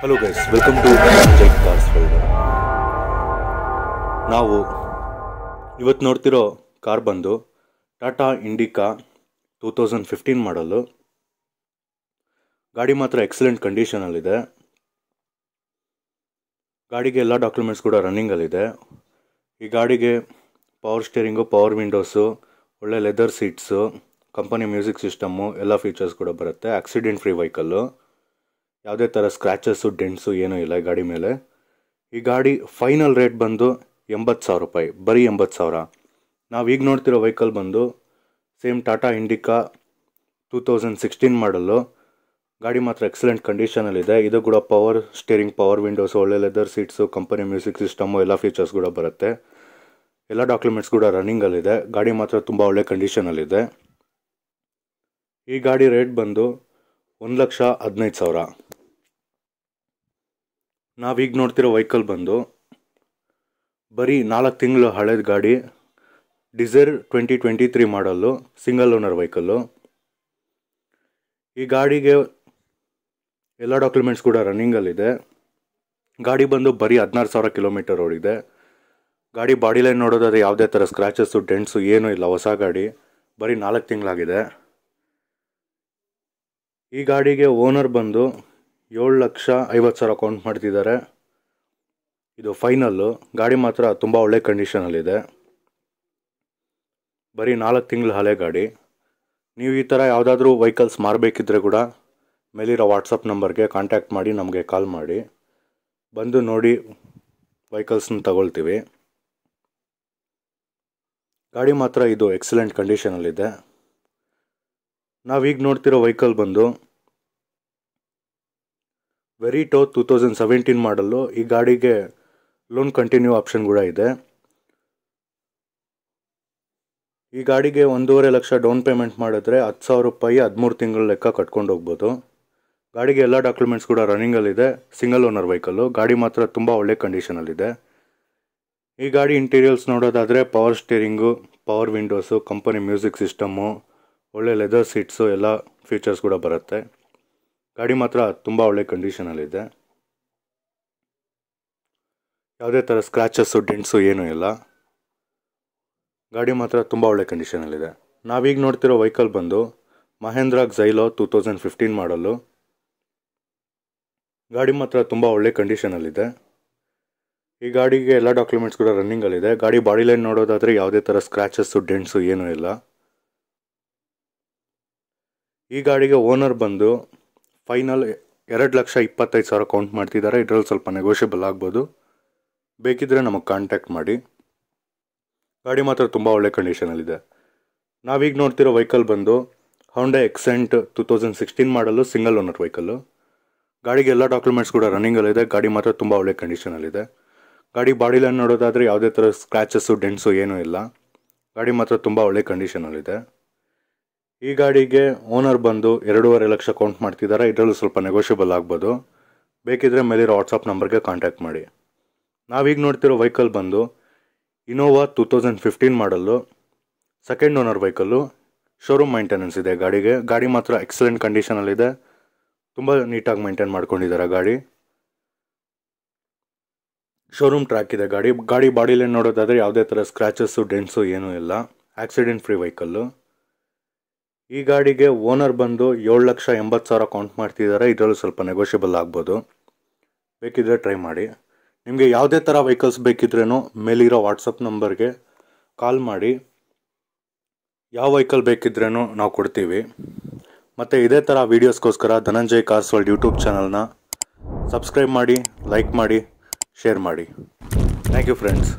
hello guys welcome to ಜೈಕ್ cars ನಾವು ಇವತ್ತು ನೋಡ್ತಿರೋ ಕಾರ್ ಬಂದು Tata Indica two thousand fifteen ಮಾಡಲು ಗಾಡಿ ಮಾತ್ರ ಎಕ್ಸಲೆಂಟ್ ಕಂಡೀಷನಲ್ಲಿದೆ ಗಾಡಿಗೆ ಎಲ್ಲ ಡಾಕ್ಯುಮೆಂಟ್ಸ್ ಕೂಡ ರನ್ನಿಂಗಲ್ಲಿದೆ ಈ ಗಾಡಿಗೆ ಪವರ್ ಸ್ಟೇರಿಂಗು ಪವರ್ ವಿಂಡೋಸು ಒಳ್ಳೆ leather seats company music system ಎಲ್ಲ ಫೀಚರ್ಸ್ ಕೂಡ ಬರುತ್ತೆ ಆಕ್ಸಿಡೆಂಟ್ ಫ್ರೀ ವೆಹಿಕಲ್ಲು ಯಾವುದೇ ಥರ ಸ್ಕ್ರ್ಯಾಚಸ್ಸು ಡೆಂಟ್ಸು ಏನೂ ಇಲ್ಲ ಗಾಡಿ ಮೇಲೆ ಈ ಗಾಡಿ ಫೈನಲ್ ರೇಟ್ ಬಂದು ಎಂಬತ್ತು ಸಾವಿರ ರೂಪಾಯಿ ಬರೀ ಎಂಬತ್ತು ಸಾವಿರ ನಾವು ಈಗ ನೋಡ್ತಿರೋ ವೆಹಿಕಲ್ ಬಂದು same Tata Indica two thousand sixteen model ಗಾಡಿ ಮಾತ್ರ ಎಕ್ಸಲೆಂಟ್ ಕಂಡೀಷನಲ್ಲಿದೆ ಇದು ಕೂಡ ಪವರ್ ಸ್ಟೇರಿಂಗ್ ಪವರ್ ವಿಂಡೋಸು ಒಳ್ಳೆ leather seats company music system ಎಲ್ಲ ಫೀಚರ್ಸ್ ಕೂಡ ಬರುತ್ತೆ ಎಲ್ಲ ಡಾಕ್ಯುಮೆಂಟ್ಸ್ ಕೂಡ ರನ್ನಿಂಗಲ್ಲಿದೆ ಗಾಡಿ ಮಾತ್ರ ತುಂಬ ಒಳ್ಳೆ ಕಂಡೀಷನಲ್ಲಿದೆ ಈ ಗಾಡಿ ರೇಟ್ ಬಂದು ಒಂದು ಲಕ್ಷ ಹದಿನೈದು ಸಾವಿರ ನಾವೀಗ ನೋಡ್ತಿರೋ ವೆಹಿಕಲ್ ಬಂದು ಬರೀ ನಾಲ್ಕು ತಿಂಗಳು ಹಳೇದ ಗಾಡಿ Dzire twenty twenty three model single owner vehicle ಈ ಗಾಡಿಗೆ ಎಲ್ಲ ಡಾಕ್ಯುಮೆಂಟ್ಸ್ ಕೂಡ ರನ್ನಿಂಗಲ್ಲಿದೆ ಗಾಡಿ ಬಂದು ಬರೀ ಹದಿನಾರು ಸಾವಿರ ಕಿಲೋಮೀಟರ್ ಓಡಿದೆ ಗಾಡಿ ಬಾಡಿ ಲೈನ್ ನೋಡೋದಾದ್ರೆ ಯಾವುದೇ ಥರ ಸ್ಕ್ರ್ಯಾಚಸ್ಸು ಡೆಂಟ್ಸು ಏನೂ ಇಲ್ಲ ಹೊಸ ಗಾಡಿ ಬರೀ ನಾಲ್ಕು ತಿಂಗಳಾಗಿದೆ ಈ ಗಾಡಿಗೆ ಓನರ್ ಬಂದು ಏಳು ಲಕ್ಷ ಐವತ್ತು ಸಾವಿರ ಕೌಂಟ್ ಮಾಡ್ತಿದ್ದಾರೆ ಇದು ಫೈನಲ್ಲು ಗಾಡಿ ಮಾತ್ರ ತುಂಬ ಒಳ್ಳೆ ಕಂಡೀಷನಲ್ಲಿದೆ ಬರೀ ನಾಲ್ಕು ತಿಂಗಳು ಹಳೆ ಗಾಡಿ ನೀವು ಈ ಥರ ಯಾವುದಾದ್ರೂ ವೆಹಿಕಲ್ಸ್ ಮಾರಬೇಕಿದ್ರೆ ಕೂಡ ಮೇಲಿರೋ ವಾಟ್ಸಪ್ ನಂಬರ್ಗೆ ಕಾಂಟ್ಯಾಕ್ಟ್ ಮಾಡಿ ನಮಗೆ ಕಾಲ್ ಮಾಡಿ ಬಂದು ನೋಡಿ ವೆಹಿಕಲ್ಸ್ನ ತಗೊಳ್ತೀವಿ ಗಾಡಿ ಮಾತ್ರ ಇದು ಎಕ್ಸಲೆಂಟ್ ಕಂಡೀಷನಲ್ಲಿದೆ ನಾವೀಗ ನೋಡ್ತಿರೋ ವೆಹಿಕಲ್ ಬಂದು Verito two thousand seventeen model ಈ ಗಾಡಿಗೆ ಲೋನ್ ಕಂಟಿನ್ಯೂ ಆಪ್ಷನ್ ಕೂಡ ಇದೆ ಈ ಗಾಡಿಗೆ ಒಂದೂವರೆ ಲಕ್ಷ ಡೌನ್ ಪೇಮೆಂಟ್ ಮಾಡಿದ್ರೆ ಹತ್ತು ಸಾವಿರ ರೂಪಾಯಿ ಹದಿಮೂರು ತಿಂಗಳ ಲೆಕ್ಕ ಕಟ್ಕೊಂಡು ಹೋಗ್ಬೋದು ಗಾಡಿಗೆ ಎಲ್ಲ ಡಾಕ್ಯುಮೆಂಟ್ಸ್ ಕೂಡ ರನ್ನಿಂಗಲ್ಲಿದೆ ಸಿಂಗಲ್ ಓನರ್ ವೆಹಿಕಲ್ಲು ಗಾಡಿ ಮಾತ್ರ ತುಂಬ ಒಳ್ಳೆ ಕಂಡೀಷನಲ್ಲಿದೆ ಈ ಗಾಡಿ ಇಂಟೀರಿಯರ್ಸ್ ನೋಡೋದಾದರೆ power steering power windows company music system ಒಳ್ಳೆ ಲೆದರ್ ಸೀಟ್ಸು ಎಲ್ಲ ಫೀಚರ್ಸ್ ಕೂಡ ಬರುತ್ತೆ ಗಾಡಿ ಮಾತ್ರ ತುಂಬ ಒಳ್ಳೆ ಕಂಡೀಷನಲ್ಲಿದೆ ಯಾವುದೇ ಥರ ಸ್ಕ್ರ್ಯಾಚಸ್ಸು ಡೆಂಟ್ಸು ಏನೂ ಇಲ್ಲ ಗಾಡಿ ಮಾತ್ರ ತುಂಬ ಒಳ್ಳೆ ಕಂಡೀಷನಲ್ಲಿದೆ ನಾವೀಗ ನೋಡ್ತಿರೋ ವೆಹಿಕಲ್ ಬಂದು Mahindra Xylo two thousand fifteen ಮಾಡಲು ಗಾಡಿ ಮಾತ್ರ ತುಂಬ ಒಳ್ಳೆ ಕಂಡೀಷನಲ್ಲಿದೆ ಈ ಗಾಡಿಗೆ ಎಲ್ಲ ಡಾಕ್ಯುಮೆಂಟ್ಸ್ ಕೂಡ ರನ್ನಿಂಗಲ್ಲಿದೆ ಗಾಡಿ ಬಾಡಿ ಲೈನ್ ನೋಡೋದಾದರೆ ಯಾವುದೇ ಥರ ಸ್ಕ್ರ್ಯಾಚಸ್ಸು ಡೆಂಟ್ಸು ಏನೂ ಇಲ್ಲ ಈ ಗಾಡಿಗೆ ಓನರ್ ಬಂದು ಫೈನಲ್ ಎರಡು ಲಕ್ಷ ಇಪ್ಪತ್ತೈದು ಸಾವಿರ ಕೌಂಟ್ ಮಾಡ್ತಿದ್ದಾರೆ ಇದರಲ್ಲಿ ಸ್ವಲ್ಪ ನೆಗೋಷಿಯಬಲ್ ಆಗ್ಬೋದು ಬೇಕಿದ್ದರೆ ನಮಗೆ ಕಾಂಟ್ಯಾಕ್ಟ್ ಮಾಡಿ ಗಾಡಿ ಮಾತ್ರ ತುಂಬ ಒಳ್ಳೆ ಕಂಡೀಷನಲ್ಲಿದೆ ನಾವೀಗ ನೋಡ್ತಿರೋ ವೆಹಿಕಲ್ ಬಂದು Hyundai Xcent two thousand sixteen model single owner vehicle ಗಾಡಿಗೆ ಎಲ್ಲ ಡಾಕ್ಯುಮೆಂಟ್ಸ್ ಕೂಡ ರನ್ನಿಂಗಲ್ಲಿದೆ ಗಾಡಿ ಮಾತ್ರ ತುಂಬ ಒಳ್ಳೆ ಕಂಡೀಷನಲ್ಲಿದೆ ಗಾಡಿ ಬಾಡಿ ಲೈನ್ ನೋಡೋದಾದರೆ ಯಾವುದೇ ಥರ ಸ್ಕ್ರ್ಯಾಚಸ್ಸು ಡೆಂಟ್ಸು ಏನೂ ಇಲ್ಲ ಗಾಡಿ ಮಾತ್ರ ತುಂಬ ಒಳ್ಳೆ ಕಂಡೀಷನಲ್ಲಿದೆ ಈ ಗಾಡಿಗೆ ಓನರ್ ಬಂದು ಎರಡೂವರೆ ಲಕ್ಷ ಕೌಂಟ್ ಮಾಡ್ತಿದ್ದಾರೆ ಇದರಲ್ಲೂ ಸ್ವಲ್ಪ ನೆಗೋಷಿಯಬಲ್ ಆಗ್ಬೋದು ಬೇಕಿದ್ದರೆ ಮೇಲಿರೋ ವಾಟ್ಸಪ್ ನಂಬರ್ಗೆ ಕಾಂಟ್ಯಾಕ್ಟ್ ಮಾಡಿ ನಾವೀಗ ನೋಡ್ತಿರೋ ವೆಹಿಕಲ್ ಬಂದು Innova two thousand fifteen model second owner vehicle showroom maintenance ಇದೆ ಗಾಡಿಗೆ ಗಾಡಿ ಮಾತ್ರ ಎಕ್ಸಲೆಂಟ್ ಕಂಡೀಷನಲ್ಲಿದೆ ತುಂಬ ನೀಟಾಗಿ ಮೈಂಟೈನ್ ಮಾಡ್ಕೊಂಡಿದ್ದಾರೆ ಗಾಡಿ ಶೋರೂಮ್ ಟ್ರ್ಯಾಕ್ ಇದೆ ಗಾಡಿ ಗಾಡಿ ಬಾಡಿಲೇ ನೋಡೋದಾದರೆ ಯಾವುದೇ ಥರ ಸ್ಕ್ರ್ಯಾಚಸ್ಸು ಡೆಂಟ್ಸು ಏನೂ ಇಲ್ಲ ಆಕ್ಸಿಡೆಂಟ್ ಫ್ರೀ ವೆಹಿಕಲ್ಲು ಈ ಗಾಡಿಗೆ ಓನರ್ ಬಂದು ಏಳು ಲಕ್ಷ ಎಂಬತ್ತು ಸಾವಿರ ಕೌಂಟ್ ಮಾಡ್ತಿದ್ದಾರೆ ಇದರಲ್ಲೂ ಸ್ವಲ್ಪ ನೆಗೋಷಿಯಬಲ್ ಆಗ್ಬೋದು ಬೇಕಿದ್ದರೆ ಟ್ರೈ ಮಾಡಿ ನಿಮಗೆ ಯಾವುದೇ ಥರ ವೆಹಿಕಲ್ಸ್ ಬೇಕಿದ್ರೇ ಮೇಲಿರೋ ವಾಟ್ಸಪ್ ನಂಬರ್ಗೆ ಕಾಲ್ ಮಾಡಿ ಯಾವ ವೆಹಿಕಲ್ ಬೇಕಿದ್ರೂ ನಾವು ಕೊಡ್ತೀವಿ ಮತ್ತು ಇದೇ ಥರ ವೀಡಿಯೋಸ್ಗೋಸ್ಕರ ಧನಂಜಯ್ ಕಾರ್ಸ್ ವರ್ಲ್ಡ್ ಯೂಟ್ಯೂಬ್ ಚಾನಲ್ನ ಸಬ್ಸ್ಕ್ರೈಬ್ ಮಾಡಿ ಲೈಕ್ ಮಾಡಿ ಶೇರ್ ಮಾಡಿ ಥ್ಯಾಂಕ್ ಯು ಫ್ರೆಂಡ್ಸ್